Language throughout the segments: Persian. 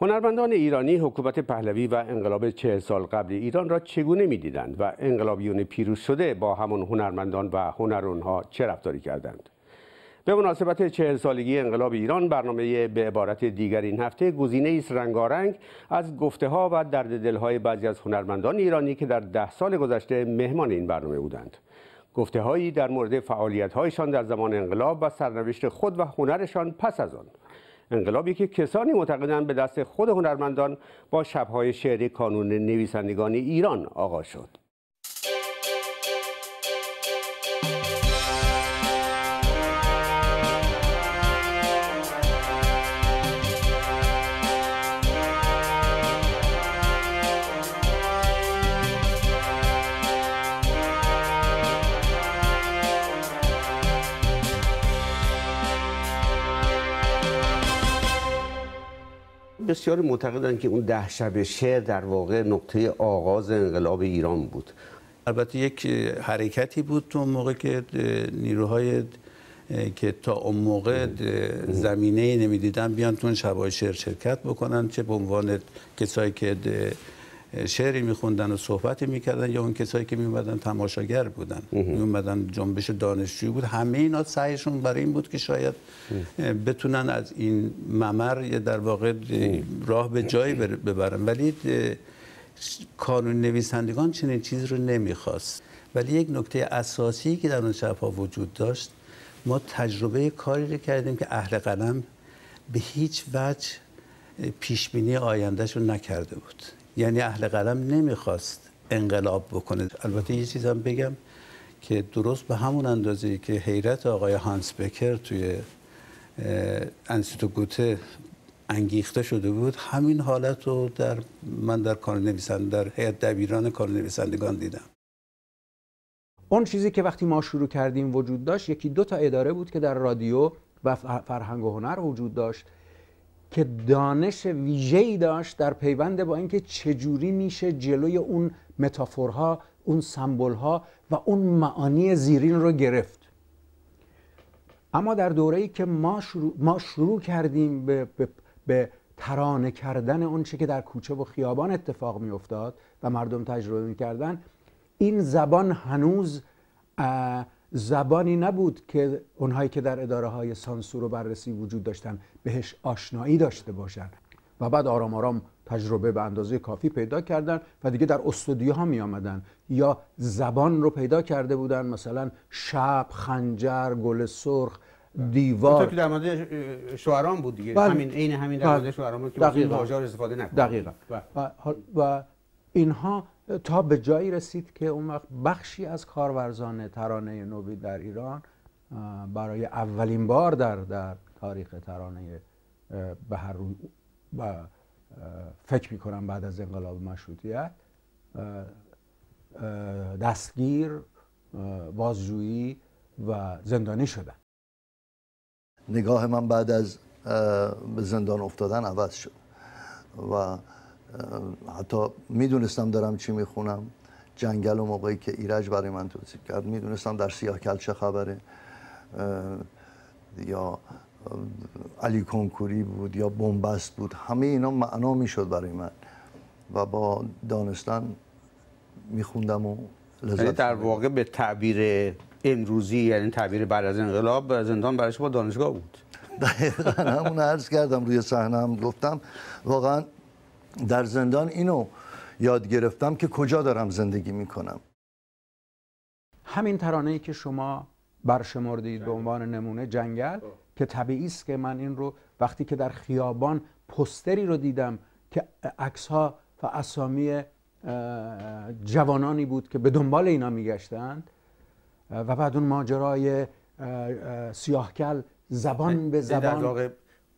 هنرمندان ایرانی حکومت پهلوی و انقلاب چهل سال قبل ایران را چگونه میدیدند و انقلابیون پیروز شده با همون هنرمندان و هنرونها چه رفتاری کردند به مناسبت چهل سالگی انقلاب ایران برنامه به عبارت دیگر این هفته گزینه ایست رنگارنگ از گفته ها و درد دلهای بعضی از هنرمندان ایرانی که در ده سال گذشته مهمان این برنامه بودند گفته هایی در مورد فعالیت هایشان در زمان انقلاب و سرنوشت خود و هنرشان پس از آن انقلابی که کسانی معتقدند به دست خود هنرمندان با شبهای شعری کانون نویسندگان ایران آغاز شد بسیاری معتقدند که اون ده شب شعر در واقع نقطه آغاز انقلاب ایران بود البته یک حرکتی بود تو موقع که نیروهای که تا اون موقع زمینه ای نمیدیدن بیان تو شبای شعر شرکت بکنن چه به عنوان کسایی که شعری میخوندن و صحبتی میکردن یا اون کسایی که میومدن تماشاگر بودن میومدن جنبش دانشجویی بود همه اینا سعیشون برای این بود که شاید بتونن از این ممر در واقع راه به جایی ببرن ولی کانون نویسندگان چنین چیز رو نمیخواست ولی یک نکته اساسی که در اون شبها وجود داشت ما تجربه کاری رو کردیم که اهل قلم به هیچ وجه پیشبینی آیندهشون نکرده بود یعنی اهل قلم نمیخواست انقلاب بکنه البته یه چیز هم بگم که درست به همون اندازه که حیرت آقای هانس بکر توی انسیتو گوته انگیخته شده بود همین حالت رو در من در کار نویسند در هیئت دبیران کار نویسندگان دیدم اون چیزی که وقتی ما شروع کردیم وجود داشت یکی دو تا اداره بود که در رادیو و فرهنگ و هنر وجود داشت که دانش ویژه‌ای داشت در پیوند با اینکه چجوری میشه جلوی اون متافورها اون سمبولها و اون معانی زیرین رو گرفت اما در دوره ای که ما شروع, ما شروع کردیم به, ترانه کردن چه که در کوچه و خیابان اتفاق می و مردم تجربه می کردن این زبان هنوز زبانی نبود که اونهایی که در اداره های سانسور و بررسی وجود داشتن بهش آشنایی داشته باشن و بعد آرام آرام تجربه به اندازه کافی پیدا کردن و دیگه در استودیو ها می آمدن یا زبان رو پیدا کرده بودن مثلا شب، خنجر، گل سرخ بله. دیوار که در شعران بود دیگه همین همین در مورد شعران بود که استفاده نکرد دقیقاً بله. و, و اینها تا به جایی رسید که اون وقت بخشی از کارورزان ترانه نوبی در ایران برای اولین بار در, در تاریخ ترانه به هر روی فکر میکنم بعد از انقلاب مشروطیت دستگیر بازجویی و زندانی شدن نگاه من بعد از به زندان افتادن عوض شد و حتی میدونستم دارم چی میخونم جنگل و موقعی که ایرج برای من توصیف کرد میدونستم در کل چه خبره یا علی کنکوری بود یا بنبست بود همه اینا معنا میشد برای من و با دانستن میخوندم و لذت یعنی در واقع به تعبیر امروزی یعنی تعبیر بعد از انقلاب زندان برایش با دانشگاه بود دقیقا همون عرض کردم روی صحنه هم گفتم واقعا در زندان اینو یاد گرفتم که کجا دارم زندگی میکنم همین ترانه ای که شما برشمردید به عنوان نمونه جنگل که طبیعی است که من این رو وقتی که در خیابان پستری رو دیدم که عکس ها و اسامی جوانانی بود که به دنبال اینا میگشتند و بعد اون ماجرای سیاهکل زبان به زبان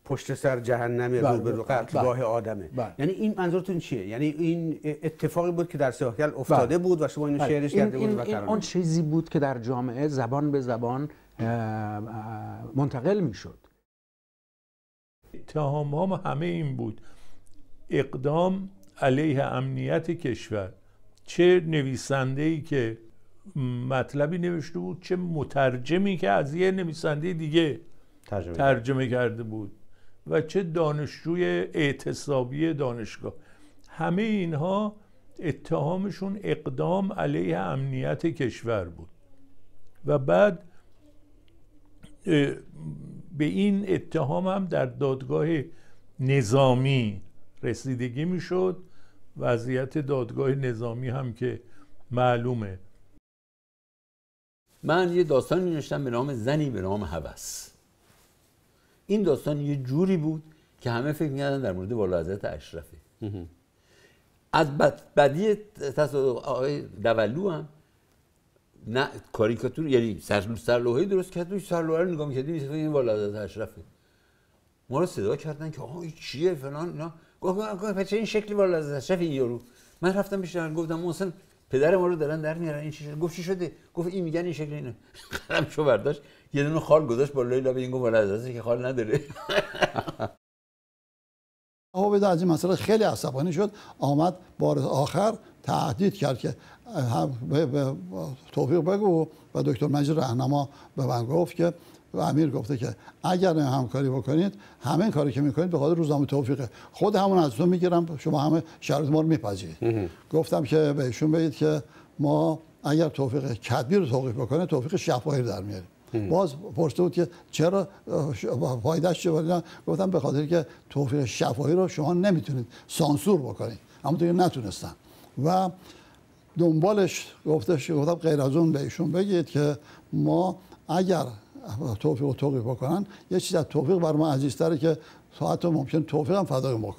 پشت سر جهنم رو بله، بله، راه آدمه بلد. یعنی این منظورتون چیه یعنی این اتفاقی بود که در ساحل افتاده بله. بود و شما اینو شعرش کرده این، بود این، این آن چیزی بود که در جامعه زبان به زبان منتقل میشد اتهام هم همه این بود اقدام علیه امنیت کشور چه نویسنده ای که مطلبی نوشته بود چه مترجمی که از یه نویسنده دیگه ترجمه, ترجمه کرده بود و چه دانشجوی اعتصابی دانشگاه همه اینها اتهامشون اقدام علیه امنیت کشور بود و بعد به این اتهام هم در دادگاه نظامی رسیدگی میشد وضعیت دادگاه نظامی هم که معلومه من یه داستانی نوشتم به نام زنی به نام هوس این داستان یه جوری بود که همه فکر میکردن در مورد والا حضرت اشرفه از بد بدی تصادق آقای دولو هم نه کاریکاتور یعنی سر سرلوهی درست کرد توی سرلوه رو نگاه میکردی میسید این والا حضرت اشرفه ما رو صدا کردن که آها چیه فلان اینا گفت این شکلی والا حضرت اشرفه این یارو من رفتم پیش گفتم محسن پدر ما رو دارن در میارن این چی شده گفت چی شده گفت این میگن این شکل اینه قلم شو برداشت یه دونه خال گذاشت بالای لب این گفت از که خال نداره او بده از این مسئله خیلی عصبانی شد آمد بار آخر تهدید کرد که توفیق بگو و دکتر مجید رهنما به من گفت که و امیر گفته که اگر همکاری بکنید همه کاری که میکنید به خاطر روزنامه توفیقه خود همون از تو میگیرم شما همه شرط ما رو میپذیرید گفتم که بهشون بگید که ما اگر توفیق کدبی رو توقیف بکنه توفیق شفاهی در میاریم باز پرسته بود که چرا فایدهش چه گفتم به خاطر که توفیق شفاهی رو شما نمیتونید سانسور بکنید اما دیگه نتونستم و دنبالش گفتش گفتم غیر از اون بهشون بگید که ما اگر توفیق و توفیق بکنن یه چیز از توفیق بر ما عزیزتره که ساعت ممکن توفیق هم فدای ما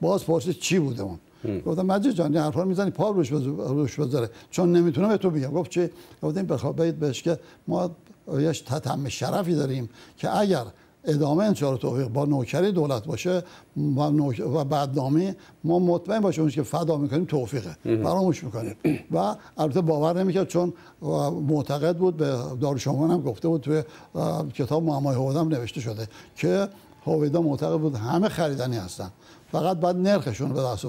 باز پرسید چی بوده اون گفتم مجید جان این حرفا میزنی پا روش روش بذاره چون نمیتونم به تو بگم گفت چی گفتم بخوابید بهش که ما یه تتم شرفی داریم که اگر ادامه انشار توفیق با نوکری دولت باشه و, بدنامی ما مطمئن باشیم که فدا میکنیم توفیقه براموش میکنیم و البته باور نمیکرد چون معتقد بود به دارشامان هم گفته بود توی کتاب معمای هویدام نوشته شده که هویدا معتقد بود همه خریدنی هستن فقط بعد نرخشون به دست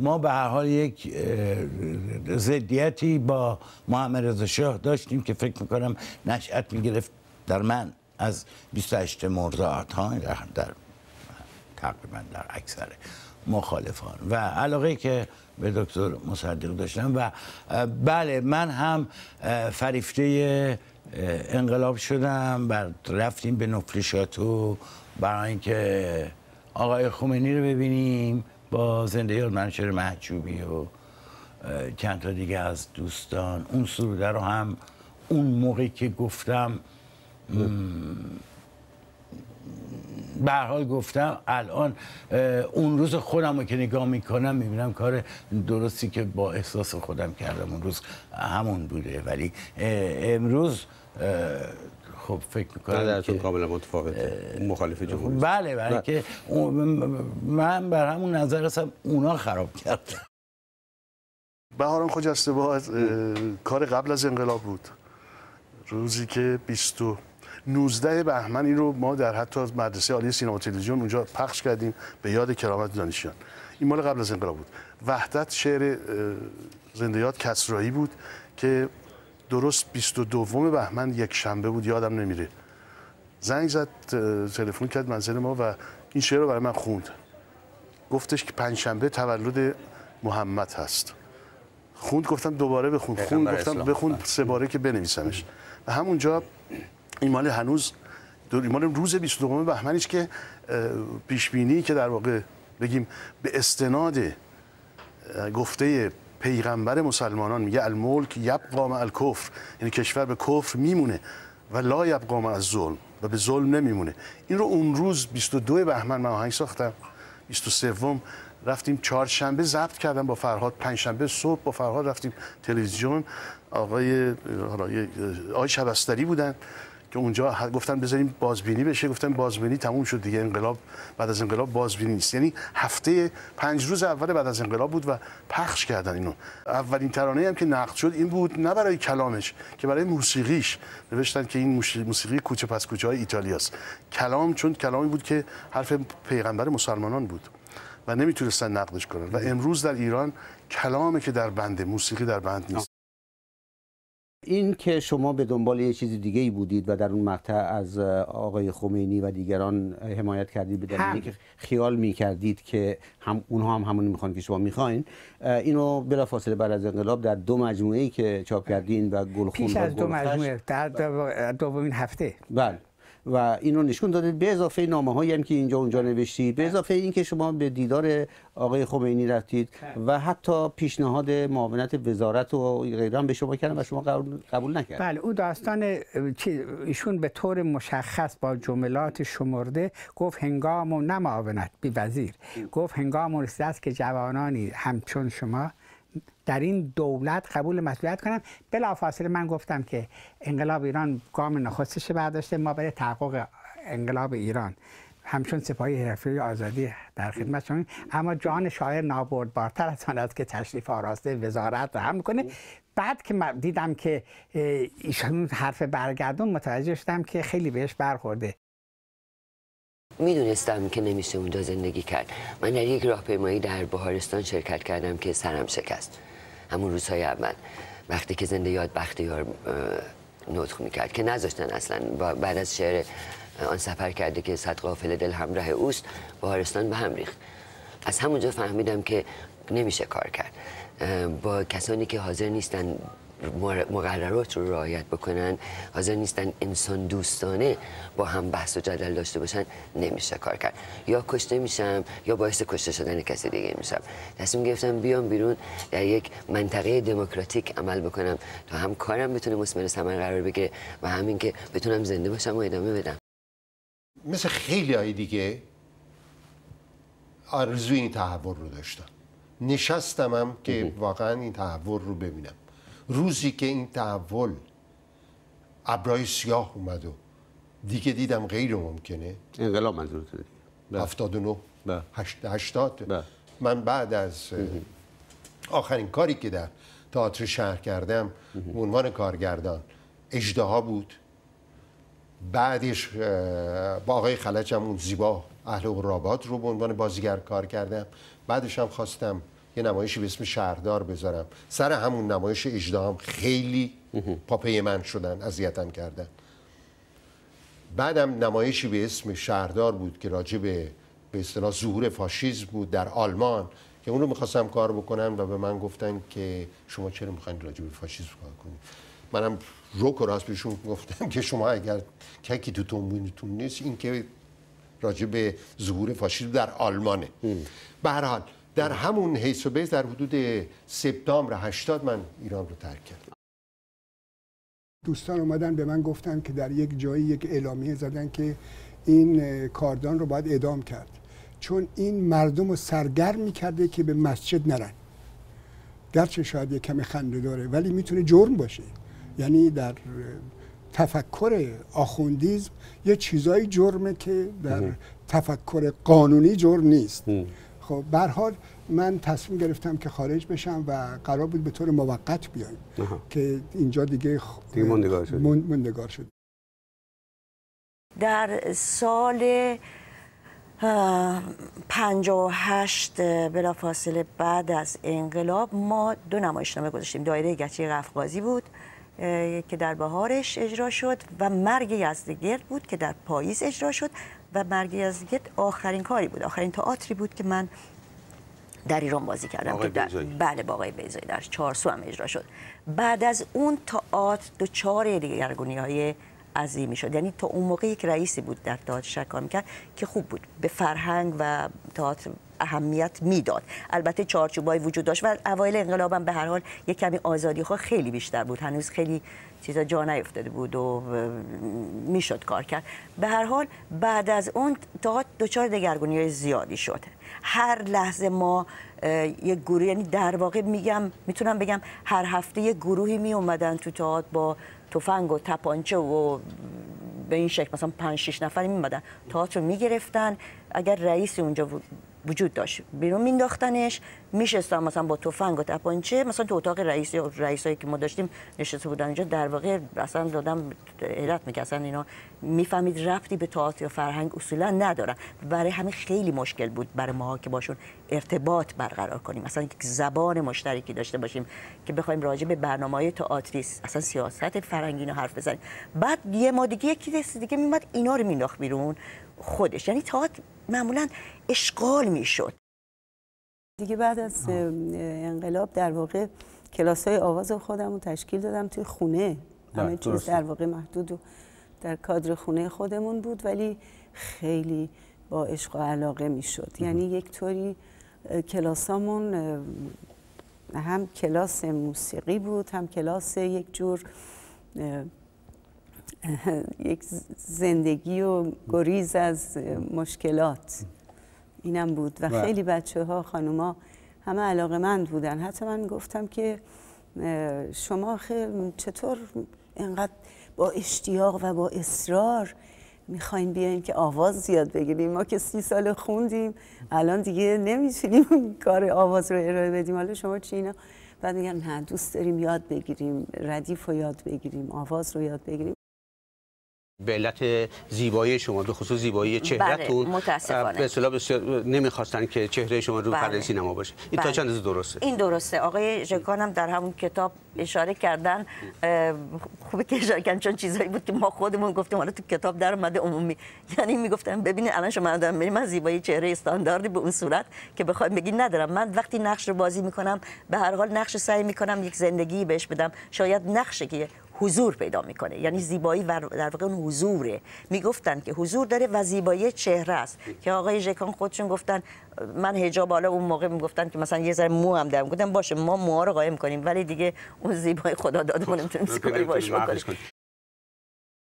ما به هر حال یک زدیتی با محمد رضا شاه داشتیم که فکر میکنم نشأت میگرفت در من از 28 مرداد ها در, تقریبا در اکثر مخالفان و علاقه که به دکتر مصدق داشتم و بله من هم فریفته انقلاب شدم و رفتیم به نفلشاتو برای اینکه آقای خمینی رو ببینیم با زنده یاد منشور محجوبی و چند تا دیگه از دوستان اون سروده رو هم اون موقعی که گفتم به حال گفتم الان اون روز خودم رو که نگاه میکنم میبینم کار درستی که با احساس خودم کردم اون روز همون بوده ولی امروز خب فکر میکنم که قابل متفاوت مخالف جمهوری بله برای بله، که من بر همون نظر هستم اونا خراب کردن بهاران خجسته باز کار قبل از انقلاب بود روزی که 20 19 بهمن این رو ما در حتی مدرسه عالی سینما و تلویزیون اونجا پخش کردیم به یاد کرامت دانشیان این مال قبل از انقلاب بود وحدت شعر یاد کسرایی بود که درست 22 بهمن یک شنبه بود یادم نمیره زنگ زد تلفن کرد منزل ما و این شعر رو برای من خوند گفتش که پنج شنبه تولد محمد هست خوند گفتم دوباره بخون خوند گفتم بخون بله. سه باره که بنویسمش و همونجا این مال هنوز در مال روز 22 بهمن که پیش بینی که در واقع بگیم به استناد گفته پیغمبر مسلمانان میگه الملک یبقا مع الکفر یعنی کشور به کفر میمونه و لا یبقا مع الظلم و به ظلم نمیمونه این رو اون روز 22 بهمن من آهنگ ساختم 23 رفتیم چهارشنبه ضبط کردم با فرهاد پنجشنبه صبح با فرهاد رفتیم تلویزیون آقای آقای شبستری بودن که اونجا گفتن بذاریم بازبینی بشه گفتن بازبینی تموم شد دیگه انقلاب بعد از انقلاب بازبینی نیست یعنی هفته پنج روز اول بعد از انقلاب بود و پخش کردن اینو اولین ترانه هم که نقد شد این بود نه برای کلامش که برای موسیقیش نوشتن که این موسیقی کوچه پس کوچه های ایتالیاست کلام چون کلامی بود که حرف پیغمبر مسلمانان بود و نمیتونستن نقدش کنن و امروز در ایران کلامی که در بنده موسیقی در بند نیست این که شما به دنبال یه چیز دیگه ای بودید و در اون مقطع از آقای خمینی و دیگران حمایت کردید به دلیلی که خیال می کردید که هم اونها هم همون میخوان که شما میخواین اینو بلافاصله بعد از انقلاب در دو مجموعه ای که چاپ کردین و گلخون پیش از دو مجموعه بله. در دومین هفته بله و اینو نشون دادید به اضافه نامه هایی هم که اینجا اونجا نوشتید به بله. اضافه اینکه شما به دیدار آقای خمینی رفتید بله. و حتی پیشنهاد معاونت وزارت و غیره به شما کردن و شما قبول, نکرد بله او داستان ایشون به طور مشخص با جملات شمرده گفت هنگام و نه معاونت بی وزیر گفت هنگام رسید است که جوانانی همچون شما در این دولت قبول مسئولیت کنم بلافاصله من گفتم که انقلاب ایران گام نخستش برداشته ما برای تحقق انقلاب ایران همچون سپاهی حرفی آزادی در خدمت شما اما جان شاعر بارتر از آن که تشریف آراسته وزارت را هم کنه بعد که دیدم که ایشون حرف برگردون متوجه شدم که خیلی بهش برخورده میدونستم که نمیشه اونجا زندگی کرد من در یک راهپیمایی در بهارستان شرکت کردم که سرم شکست همون روزهای اول وقتی که زنده یاد بختیار نطخ میکرد که نذاشتن اصلا بعد از شعر آن سفر کرده که صد قافل دل همراه اوست بهارستان به هم ریخت از همونجا فهمیدم که نمیشه کار کرد با کسانی که حاضر نیستن مقررات رو رعایت بکنن حاضر نیستن انسان دوستانه با هم بحث و جدل داشته باشن نمیشه کار کرد یا کشته میشم یا باعث کشته شدن کسی دیگه میشم تصمیم گرفتم بیام بیرون در یک منطقه دموکراتیک عمل بکنم تا هم کارم بتونه مسمر ثمر قرار بگیره و همین که بتونم زنده باشم و ادامه بدم مثل خیلی های دیگه آرزوی این تحور رو داشتم نشستم هم که واقعا این تحول رو ببینم روزی که این تحول ابرای سیاه اومد و دیگه دیدم غیر ممکنه انقلاب منظورتونه 79 80 من بعد از آخرین کاری که در تئاتر شهر کردم به عنوان کارگردان اجدها بود بعدش با آقای خلچم اون زیبا اهل و رو به عنوان بازیگر کار کردم بعدش هم خواستم یه نمایشی به اسم شهردار بذارم سر همون نمایش اجدام خیلی پاپه من شدن اذیتم کردن بعدم نمایشی به اسم شهردار بود که راجع به به اصطلاح ظهور فاشیسم بود در آلمان که اون رو میخواستم کار بکنم و به من گفتن که شما چرا میخواین راجع به فاشیسم کار کنید منم روک و راست بهشون گفتم که شما اگر ککی تو تنبونتون نیست این که راجع به ظهور فاشیسم در آلمانه به هر حال در همون حیث و در حدود سپتامبر 80 من ایران رو ترک کردم دوستان اومدن به من گفتن که در یک جایی یک اعلامیه زدن که این کاردان رو باید اعدام کرد چون این مردم رو سرگرم میکرده که به مسجد نرن گرچه شاید یک کمی خنده داره ولی میتونه جرم باشه یعنی در تفکر آخوندیزم یه چیزایی جرمه که در تفکر قانونی جرم نیست خب به حال من تصمیم گرفتم که خارج بشم و قرار بود به طور موقت بیایم که اینجا دیگه, مندگار شد در سال در سال 58 بلا فاصله بعد از انقلاب ما دو نمایشنامه گذاشتیم دایره گچی قفقازی بود که در بهارش اجرا شد و مرگ یزدگرد بود که در پاییز اجرا شد و مرگ یزدگرد آخرین کاری بود آخرین تئاتری بود که من در ایران بازی کردم که در... بله با آقای بیزایی در سو هم اجرا شد بعد از اون تئاتر دو چهار دیگرگونی های عظیمی شد یعنی تا اون موقع یک رئیسی بود در تئاتر شکار میکرد که خوب بود به فرهنگ و تئاتر اهمیت میداد البته چارچوبای وجود داشت و اوایل انقلابم به هر حال یک کمی آزادی خیلی بیشتر بود هنوز خیلی چیزا جا نیفتاده بود و میشد کار کرد به هر حال بعد از اون تا دوچار دگرگونی زیادی شده هر لحظه ما یک گروه یعنی در واقع میگم میتونم بگم هر هفته یک گروهی می اومدن تو تئاتر با تفنگ و تپانچه و به این شکل مثلا 5 6 نفر اومدن تئاتر رو میگرفتن اگر رئیس اونجا بود وجود داشت بیرون مینداختنش میشستن مثلا با تفنگ و تپانچه مثلا تو اتاق رئیس رئیسایی که ما داشتیم نشسته بودن اینجا در واقع اصلا دادم علت میگه اینا میفهمید رفتی به تئاتر یا فرهنگ اصولا ندارن برای همه خیلی مشکل بود برای ما که باشون ارتباط برقرار کنیم مثلا یک زبان مشترکی داشته باشیم که بخوایم راجع به برنامه‌های تئاتری اصلا سیاست فرهنگی رو حرف بزنیم بعد یه ما دیگه یکی دیگه میمد اینا رو مینداخت بیرون خودش یعنی تاعت معمولا اشغال میشد دیگه بعد از انقلاب در واقع کلاس های آواز خودم رو تشکیل دادم توی خونه بله، همه چیز در واقع محدود و در کادر خونه خودمون بود ولی خیلی با عشق و علاقه میشد یعنی یک طوری کلاسامون هم کلاس موسیقی بود هم کلاس یک جور یک زندگی و گریز از مشکلات اینم بود و خیلی بچه ها خانوما همه علاقه مند بودن حتی من گفتم که شما چطور اینقدر با اشتیاق و با اصرار میخواین بیاین که آواز زیاد بگیریم ما که سی سال خوندیم الان دیگه نمیتونیم کار آواز رو ارائه بدیم حالا شما چی اینا بعد میگن نه دوست داریم یاد بگیریم ردیف رو یاد بگیریم آواز رو یاد بگیریم به علت زیبایی شما به خصوص زیبایی چهرهتون بله، متاسفانه به اصطلاح بسیار نمیخواستن که چهره شما رو بله. پرده سینما باشه این تا بله. چند درسته این درسته آقای ژکان هم در همون کتاب اشاره کردن خوبه که اشاره کردن چون چیزایی بود که ما خودمون گفتیم حالا تو کتاب در اومده عمومی یعنی میگفتن ببین الان شما دارم میریم من زیبایی چهره استانداردی به اون صورت که بخوام بگی ندارم من وقتی نقش رو بازی میکنم به هر حال نقش سعی میکنم یک زندگی بهش بدم شاید نقشی که حضور پیدا میکنه یعنی زیبایی در واقع اون حضوره میگفتن که حضور داره و زیبایی چهره است که آقای ژکان خودشون گفتن من حجاب حالا اون موقع میگفتن که مثلا یه ذره مو هم دارم گفتم باشه ما موها رو قایم کنیم ولی دیگه اون زیبایی خدا دادمون نمیتونیم باش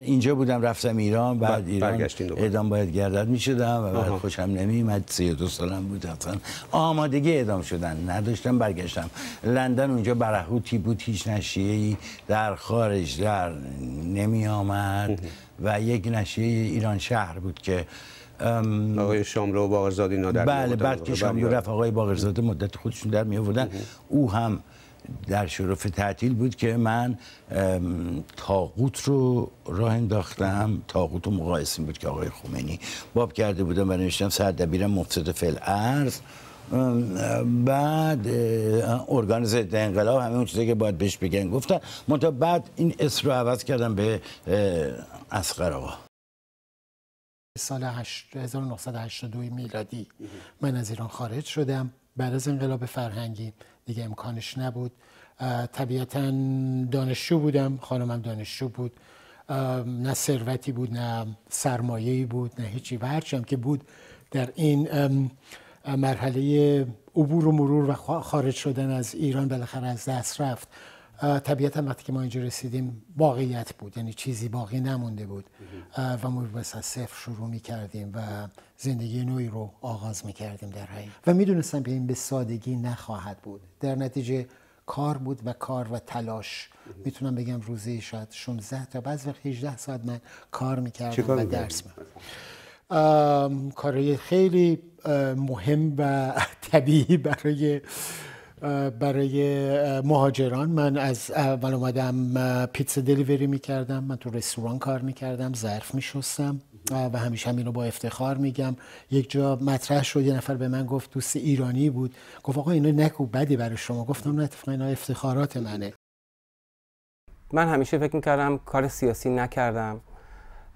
اینجا بودم رفتم ایران بعد ایران اعدام باید گردد می شدم و بعد خوشم نمی اومد 32 سالم بود اصلا آمادگی اعدام شدن نداشتم برگشتم لندن اونجا برهوتی بود هیچ نشیه در خارج در نمی آمد و یک نشیه ایران شهر بود که آقای شاملو و باقرزاده اینا بله بعد که بله. شاملو رفت آقای باقرزاده مدت خودشون در می آوردن او هم در شرف تعطیل بود که من تاقوت رو راه انداختم تاقوت و مقایسه بود که آقای خمینی باب کرده بودم و نوشتم سردبیرم مفسد فل ارز بعد ارگان ضد انقلاب همه اون چیزی که باید بهش بگن گفتن منتها بعد این اسم رو عوض کردم به اسقر آقا سال 1982 میلادی من از ایران خارج شدم بعد از انقلاب فرهنگی دیگه امکانش نبود طبیعتا دانشجو بودم خانمم دانشجو بود نه ثروتی بود نه ای بود نه هیچی و هرچی هم که بود در این مرحله عبور و مرور و خارج شدن از ایران بالاخره از دست رفت طبیعتا وقتی که ما اینجا رسیدیم واقعیت بود یعنی چیزی باقی نمونده بود و ما بس از صفر شروع می کردیم و زندگی نوعی رو آغاز می کردیم در حقیق و میدونستم که این به سادگی نخواهد بود در نتیجه کار بود و کار و تلاش میتونم بگم روزی شاید 16 تا بعض وقت 18 ساعت من کار میکردم و درس میکردم کارهای خیلی مهم و طبیعی برای برای مهاجران من از اول اومدم پیتزا دلیوری میکردم من تو رستوران کار میکردم ظرف میشستم و همیشه همین با افتخار میگم یک جا مطرح شد یه نفر به من گفت دوست ایرانی بود گفت آقا اینو نکو بدی برای شما گفتم نه اتفاقا اینا افتخارات منه من همیشه فکر میکردم کار سیاسی نکردم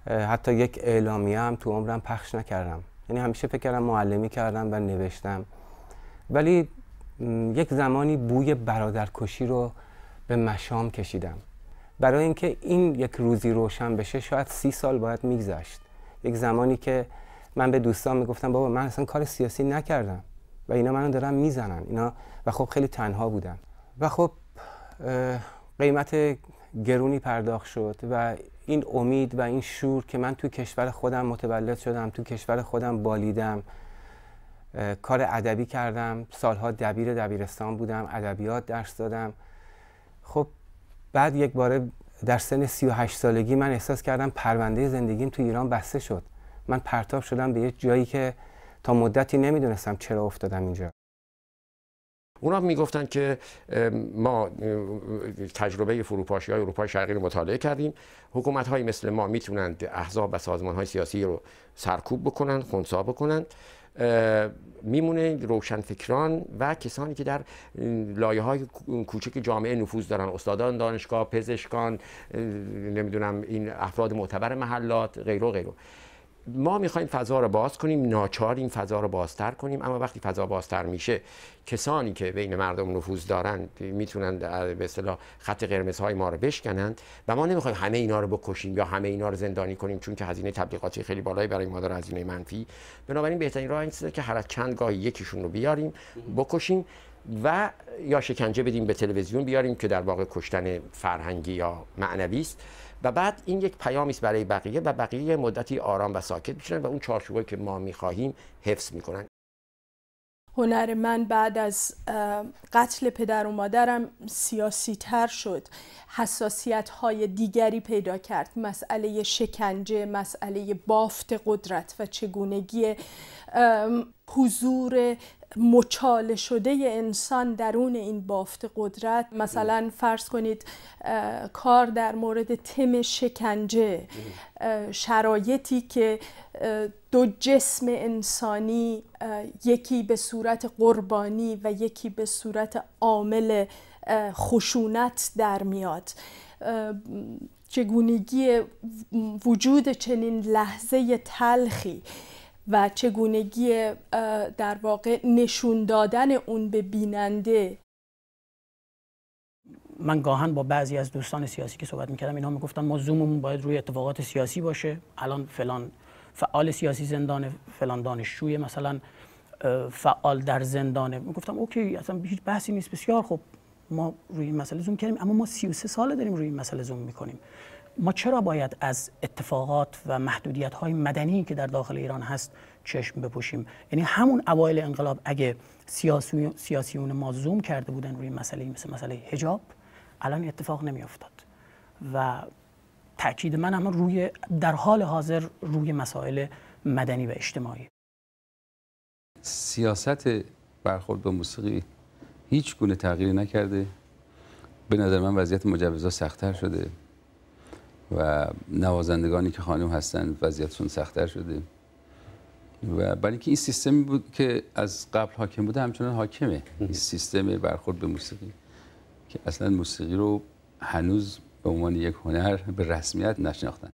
حتی یک اعلامیه هم تو عمرم پخش نکردم یعنی همیشه فکر کردم معلمی کردم و نوشتم ولی یک زمانی بوی برادرکشی رو به مشام کشیدم برای اینکه این یک روزی روشن بشه شاید سی سال باید میگذشت یک زمانی که من به دوستان میگفتم بابا من اصلا کار سیاسی نکردم و اینا منو دارن میزنن اینا و خب خیلی تنها بودم و خب قیمت گرونی پرداخت شد و این امید و این شور که من تو کشور خودم متولد شدم تو کشور خودم بالیدم کار ادبی کردم سالها دبیر دبیرستان بودم ادبیات درس دادم خب بعد یک باره در سن 38 سالگی من احساس کردم پرونده زندگیم تو ایران بسته شد من پرتاب شدم به یک جایی که تا مدتی نمیدونستم چرا افتادم اینجا اونا میگفتن که ما تجربه فروپاشی های اروپای شرقی رو مطالعه کردیم حکومت مثل ما میتونند احزاب و سازمان های سیاسی رو سرکوب بکنند، خونسا بکنند. میمونه روشنفکران و کسانی که در لایه های کوچک جامعه نفوذ دارن استادان دانشگاه پزشکان نمیدونم این افراد معتبر محلات غیره غیره ما میخوایم فضا رو باز کنیم ناچاریم فضا رو بازتر کنیم اما وقتی فضا بازتر میشه کسانی که بین مردم نفوذ دارن میتونن به اصطلاح خط قرمزهای ما رو بشکنند و ما نمیخوایم همه اینا رو بکشیم یا همه اینا رو زندانی کنیم چون که هزینه تبلیغاتی خیلی بالایی برای ما داره هزینه منفی بنابراین بهترین راه این که هر چند گاهی یکیشون رو بیاریم بکشیم و یا شکنجه بدیم به تلویزیون بیاریم که در واقع کشتن فرهنگی یا معنوی است و بعد این یک پیامی است برای بقیه و بقیه مدتی آرام و ساکت میشن و اون چارچوبی که ما میخواهیم حفظ میکنن هنر من بعد از قتل پدر و مادرم سیاسی تر شد حساسیت های دیگری پیدا کرد مسئله شکنجه مسئله بافت قدرت و چگونگی حضور مچاله شده انسان درون این بافت قدرت مثلا فرض کنید کار در مورد تم شکنجه شرایطی که دو جسم انسانی یکی به صورت قربانی و یکی به صورت عامل خشونت در میاد چگونگی وجود چنین لحظه تلخی و چگونگی در واقع نشون دادن اون به بیننده من گاهن با بعضی از دوستان سیاسی که صحبت میکردم اینها میگفتن ما زوممون باید روی اتفاقات سیاسی باشه الان فلان فعال سیاسی زندان فلان دانشجوی مثلا فعال در زندانه میگفتم اوکی اصلا هیچ بحثی نیست بسیار خب ما روی این مسئله زوم کردیم اما ما 33 ساله داریم روی این مسئله زوم میکنیم ما چرا باید از اتفاقات و محدودیت های مدنی که در داخل ایران هست چشم بپوشیم یعنی همون اوایل انقلاب اگه سیاسیون ما زوم کرده بودن روی مسئله مثل مسئله حجاب الان اتفاق نمیافتاد و تاکید من اما روی در حال حاضر روی مسائل مدنی و اجتماعی سیاست برخورد با موسیقی هیچ گونه تغییری نکرده به نظر من وضعیت مجوزها سختتر شده و نوازندگانی که خانم هستن وضعیتشون سختتر شده و برای که این سیستمی بود که از قبل حاکم بوده همچنان حاکمه این سیستم برخورد به موسیقی که اصلا موسیقی رو هنوز به عنوان یک هنر به رسمیت نشناختن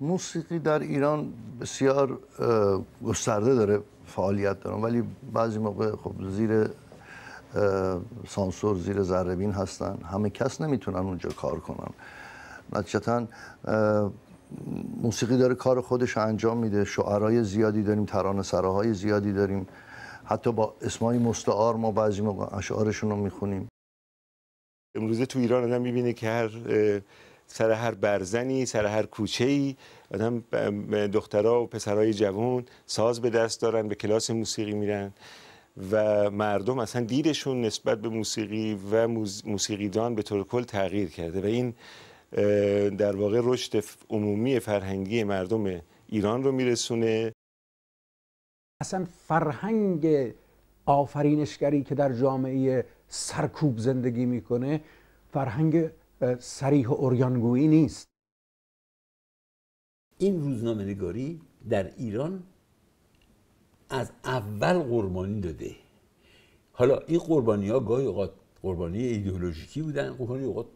موسیقی در ایران بسیار گسترده داره فعالیت داره ولی بعضی موقع خب زیر سانسور زیر ذربین هستن همه کس نمیتونن اونجا کار کنن نتیجتا موسیقی داره کار خودش انجام میده شعرهای زیادی داریم ترانه سراهای زیادی داریم حتی با اسمای مستعار ما بعضی موقع اشعارشون رو میخونیم امروزه تو ایران آدم میبینه که هر سر هر برزنی سر هر کوچه ای آدم دخترها و پسرهای جوان ساز به دست دارن به کلاس موسیقی میرن و مردم اصلا دیدشون نسبت به موسیقی و موسیقیدان به طور کل تغییر کرده و این در واقع رشد عمومی فرهنگی مردم ایران رو میرسونه اصلا فرهنگ آفرینشگری که در جامعه سرکوب زندگی میکنه فرهنگ سریح و اریانگویی نیست این روزنامه نگاری در ایران از اول قربانی داده حالا این قربانی ها گاهی اوقات قربانی ایدئولوژیکی بودن قربانی خب اوقات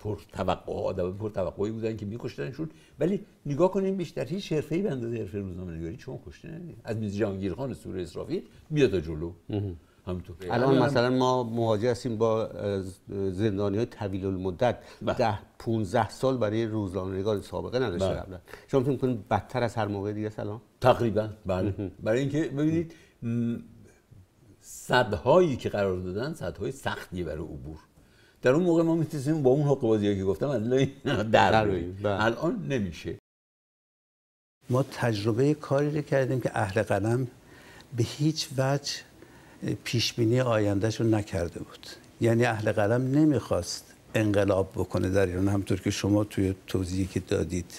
پر توقع آدم پر توقعی بودن که میکشتنشون ولی نگاه کنیم بیشتر هیچ حرفه‌ای به اندازه حرفه روزنامه‌نگاری چون کشته از میز جهانگیر خان سوره اسرافیل میاد تا جلو همینطور بله. الان مثلا ما مواجه هستیم با زندانی های طویل المدت بح. بله. ده 15 سال برای روزانه نگار سابقه نداشته بله. قبلا شما فکر بدتر از هر موقع دیگه سلام تقریبا بله برای اینکه ببینید صدهایی که قرار دادن صدهای سختی برای عبور در اون موقع ما میتیسیم با اون حق بازی که گفتم در الان نمیشه ما تجربه کاری رو کردیم که اهل قلم به هیچ وجه پیشبینی بینی نکرده بود یعنی اهل قلم نمیخواست انقلاب بکنه در ایران همطور که شما توی توضیحی که دادید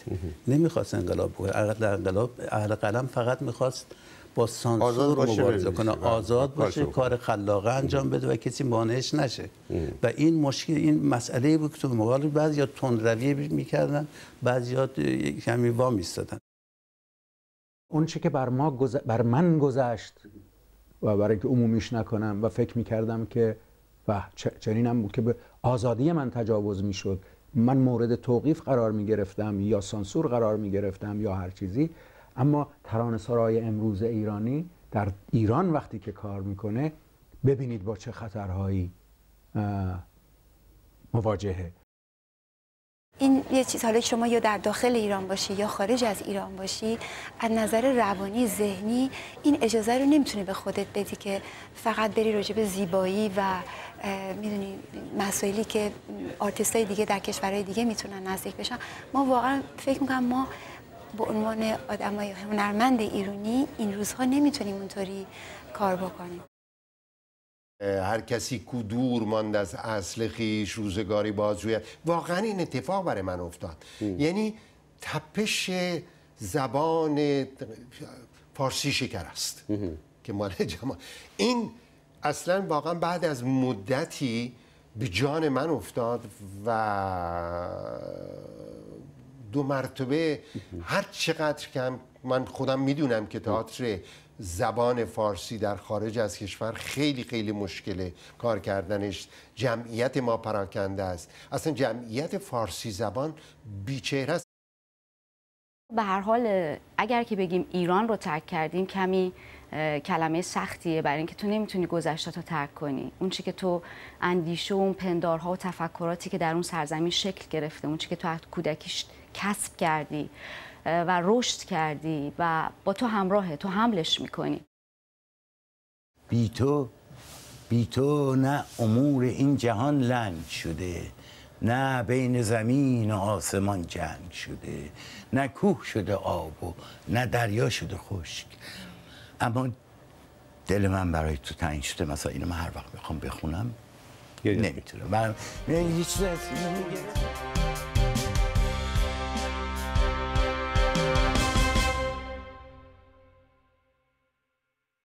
نمیخواست انقلاب بکنه انقلاب اهل قلم فقط میخواست با سانسور مبارزه کنه آزاد باشه بله. کار خلاقه انجام بده و کسی مانعش نشه و این مشکل این مسئله بود که تو مقال تند تندروی میکردن ها کمی وا میستادن اون چه که بر ما بر من گذشت و برای اینکه عمومیش نکنم و فکر میکردم که و چنینم بود که به آزادی من تجاوز میشد من مورد توقیف قرار میگرفتم یا سانسور قرار میگرفتم یا هر چیزی اما ترانه سرای امروز ایرانی در ایران وقتی که کار میکنه ببینید با چه خطرهایی مواجهه این یه چیز حالا شما یا در داخل ایران باشی یا خارج از ایران باشی از نظر روانی ذهنی این اجازه رو نمیتونی به خودت بدی که فقط بری راجع به زیبایی و میدونی مسائلی که آرتیست دیگه در کشورهای دیگه میتونن نزدیک بشن ما واقعا فکر میکنم ما به عنوان آدمای هنرمند ایرانی این روزها نمیتونیم اونطوری کار بکنیم هر کسی کو دور ماند از اصل خیش روزگاری بازجویه واقعا این اتفاق برای من افتاد یعنی تپش زبان فارسی شکر است که مال جمع این اصلا واقعا بعد از مدتی به جان من افتاد و دو مرتبه هر چقدر کم من خودم میدونم که تئاتر زبان فارسی در خارج از کشور خیلی خیلی مشکله کار کردنش جمعیت ما پراکنده است اصلا جمعیت فارسی زبان بیچهره است به هر حال اگر که بگیم ایران رو ترک کردیم کمی کلمه سختیه برای اینکه تو نمیتونی گذشته رو ترک کنی اون که تو اندیشه و اون پندارها و تفکراتی که در اون سرزمین شکل گرفته اون که تو از کودکیش کسب کردی و رشد کردی و با تو همراهه تو حملش میکنی بی تو بی تو نه امور این جهان لنگ شده نه بین زمین و آسمان جنگ شده نه کوه شده آب و نه دریا شده خشک اما دل من برای تو تنگ شده مثلا اینو من هر وقت میخوام بخونم نمیتونم من هیچ چیز